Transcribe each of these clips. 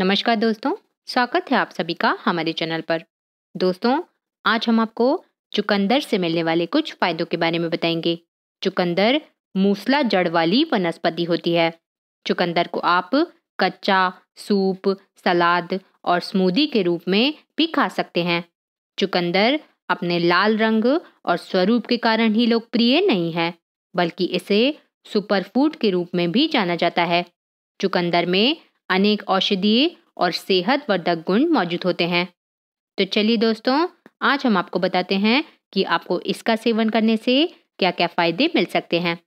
नमस्कार दोस्तों स्वागत है आप सभी का हमारे चैनल पर दोस्तों आज हम आपको चुकंदर से मिलने वाले कुछ फायदों के बारे में बताएंगे चुकंदर मूसला जड़ वाली वनस्पति होती है चुकंदर को आप कच्चा सूप सलाद और स्मूदी के रूप में भी खा सकते हैं चुकंदर अपने लाल रंग और स्वरूप के कारण ही लोकप्रिय नहीं है बल्कि इसे सुपरफूड के रूप में भी जाना जाता है चुकंदर में अनेक औषधीय और सेहतवर्धक गुण मौजूद होते हैं तो चलिए दोस्तों आज हम आपको बताते हैं कि आपको इसका सेवन करने से क्या क्या फायदे मिल सकते हैं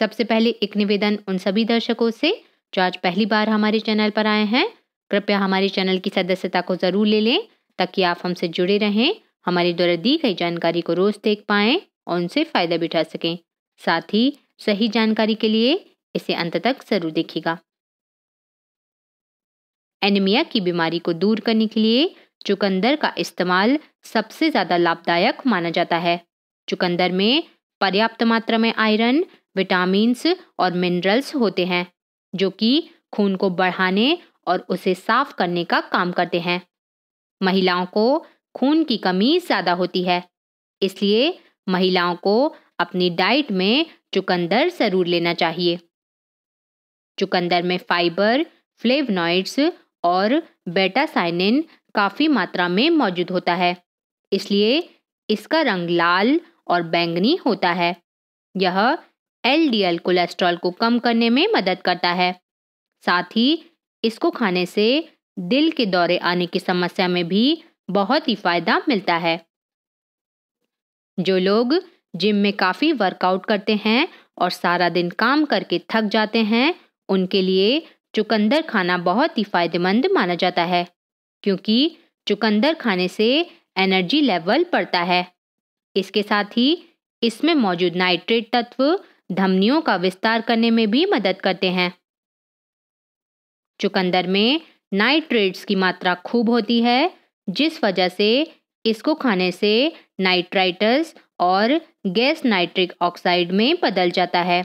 सबसे पहले एक निवेदन उन सभी दर्शकों से जो आज पहली बार हमारे चैनल पर आए हैं कृपया हमारे चैनल की सदस्यता को ज़रूर ले लें ताकि आप हमसे जुड़े रहें हमारे द्वारा दी गई जानकारी को रोज़ देख पाएँ और उनसे फ़ायदा भी उठा सकें साथ ही सही जानकारी के लिए इसे अंत तक ज़रूर देखिएगा एनीमिया की बीमारी को दूर करने के लिए चुकंदर का इस्तेमाल सबसे ज़्यादा लाभदायक माना जाता है चुकंदर में पर्याप्त मात्रा में आयरन विटामिन्स और मिनरल्स होते हैं जो कि खून को बढ़ाने और उसे साफ करने का काम करते हैं महिलाओं को खून की कमी ज़्यादा होती है इसलिए महिलाओं को अपनी डाइट में चुकंदर ज़रूर लेना चाहिए चुकंदर में फाइबर फ्लेवनॉइड्स और बेटा साइनिन काफ़ी मात्रा में मौजूद होता है इसलिए इसका रंग लाल और बैंगनी होता है यह एलडीएल कोलेस्ट्रॉल को कम करने में मदद करता है साथ ही इसको खाने से दिल के दौरे आने की समस्या में भी बहुत ही फायदा मिलता है जो लोग जिम में काफ़ी वर्कआउट करते हैं और सारा दिन काम करके थक जाते हैं उनके लिए चुकंदर खाना बहुत ही फायदेमंद माना जाता है क्योंकि चुकंदर खाने से एनर्जी लेवल बढ़ता है इसके साथ ही इसमें मौजूद नाइट्रेट तत्व धमनियों का विस्तार करने में भी मदद करते हैं चुकंदर में नाइट्रेट्स की मात्रा खूब होती है जिस वजह से इसको खाने से नाइट्राइटस और गैस नाइट्रिक ऑक्साइड में बदल जाता है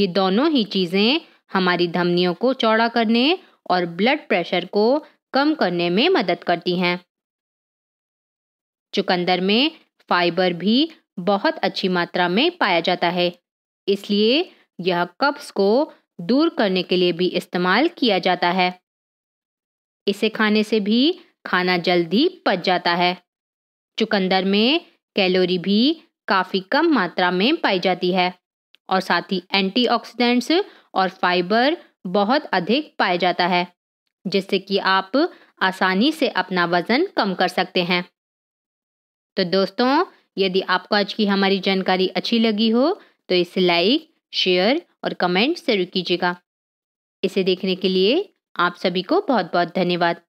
ये दोनों ही चीज़ें हमारी धमनियों को चौड़ा करने और ब्लड प्रेशर को कम करने में मदद करती हैं चुकंदर में फाइबर भी बहुत अच्छी मात्रा में पाया जाता है इसलिए यह कब्ज को दूर करने के लिए भी इस्तेमाल किया जाता है इसे खाने से भी खाना जल्दी पच जाता है चुकंदर में कैलोरी भी काफ़ी कम मात्रा में पाई जाती है और साथ ही एंटीऑक्सीडेंट्स और फाइबर बहुत अधिक पाया जाता है जिससे कि आप आसानी से अपना वज़न कम कर सकते हैं तो दोस्तों यदि आपको आज की हमारी जानकारी अच्छी लगी हो तो इसे लाइक शेयर और कमेंट जरूर कीजिएगा इसे देखने के लिए आप सभी को बहुत बहुत धन्यवाद